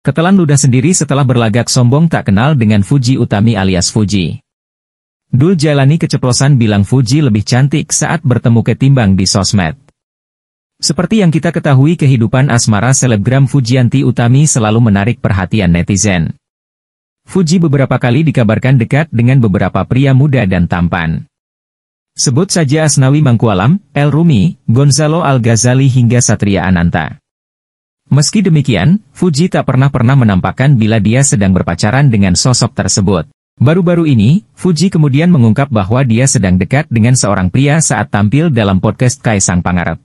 Ketelan ludah sendiri setelah berlagak sombong tak kenal dengan Fuji Utami alias Fuji. Dul Jalani keceplosan bilang Fuji lebih cantik saat bertemu ketimbang di sosmed. Seperti yang kita ketahui kehidupan asmara selebgram Fujianti Utami selalu menarik perhatian netizen. Fuji beberapa kali dikabarkan dekat dengan beberapa pria muda dan tampan. Sebut saja Asnawi Mangkualam, El Rumi, Gonzalo Al-Ghazali hingga Satria Ananta. Meski demikian, Fuji tak pernah-pernah menampakkan bila dia sedang berpacaran dengan sosok tersebut. Baru-baru ini, Fuji kemudian mengungkap bahwa dia sedang dekat dengan seorang pria saat tampil dalam podcast Kaisang Pangarep.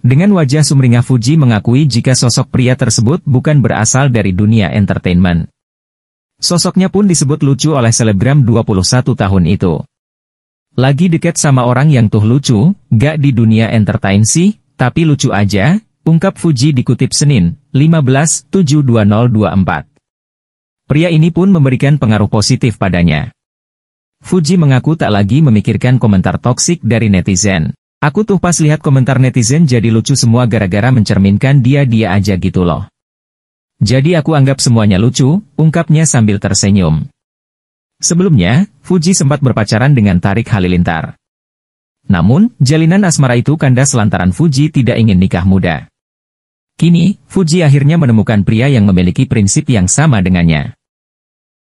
Dengan wajah sumringah Fuji mengakui jika sosok pria tersebut bukan berasal dari dunia entertainment. Sosoknya pun disebut lucu oleh selebgram 21 tahun itu. Lagi deket sama orang yang tuh lucu, gak di dunia entertain sih, tapi lucu aja, Ungkap Fuji dikutip Senin, 15 15.7.2024. Pria ini pun memberikan pengaruh positif padanya. Fuji mengaku tak lagi memikirkan komentar toksik dari netizen. Aku tuh pas lihat komentar netizen jadi lucu semua gara-gara mencerminkan dia-dia aja gitu loh. Jadi aku anggap semuanya lucu, ungkapnya sambil tersenyum. Sebelumnya, Fuji sempat berpacaran dengan Tarik Halilintar. Namun, jalinan asmara itu kandas lantaran Fuji tidak ingin nikah muda. Kini, Fuji akhirnya menemukan pria yang memiliki prinsip yang sama dengannya.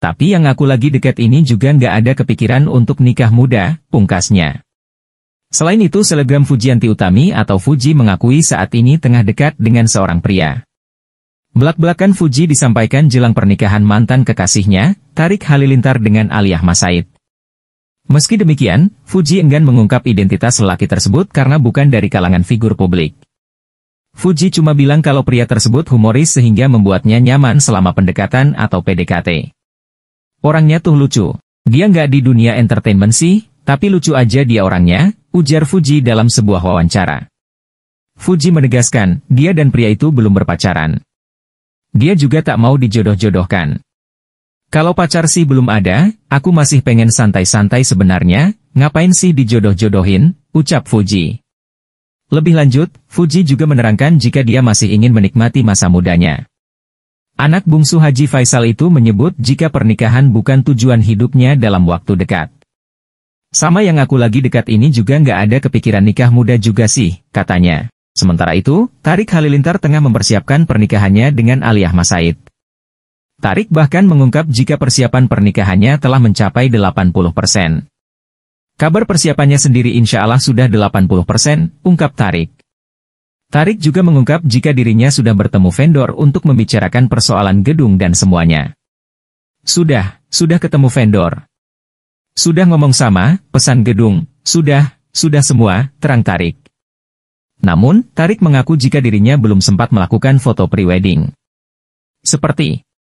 Tapi yang aku lagi dekat ini juga nggak ada kepikiran untuk nikah muda, pungkasnya. Selain itu selebgram Anti Utami atau Fuji mengakui saat ini tengah dekat dengan seorang pria. Belak-belakan Fuji disampaikan jelang pernikahan mantan kekasihnya, Tarik Halilintar dengan Aliyah Masaid. Meski demikian, Fuji enggan mengungkap identitas lelaki tersebut karena bukan dari kalangan figur publik. Fuji cuma bilang kalau pria tersebut humoris sehingga membuatnya nyaman selama pendekatan atau PDKT. Orangnya tuh lucu. Dia nggak di dunia entertainment sih, tapi lucu aja dia orangnya, ujar Fuji dalam sebuah wawancara. Fuji menegaskan, dia dan pria itu belum berpacaran. Dia juga tak mau dijodoh-jodohkan. Kalau pacar sih belum ada, aku masih pengen santai-santai sebenarnya, ngapain sih dijodoh-jodohin, ucap Fuji. Lebih lanjut, Fuji juga menerangkan jika dia masih ingin menikmati masa mudanya. Anak bungsu Haji Faisal itu menyebut jika pernikahan bukan tujuan hidupnya dalam waktu dekat. Sama yang aku lagi dekat ini juga nggak ada kepikiran nikah muda juga sih, katanya. Sementara itu, Tarik Halilintar tengah mempersiapkan pernikahannya dengan Aliyah Masaid. Tarik bahkan mengungkap jika persiapan pernikahannya telah mencapai 80 persen. Kabar persiapannya sendiri insya Allah sudah 80%, ungkap Tarik. Tarik juga mengungkap jika dirinya sudah bertemu vendor untuk membicarakan persoalan gedung dan semuanya. Sudah, sudah ketemu vendor. Sudah ngomong sama, pesan gedung, sudah, sudah semua, terang Tarik. Namun, Tarik mengaku jika dirinya belum sempat melakukan foto pre-wedding. Seperti,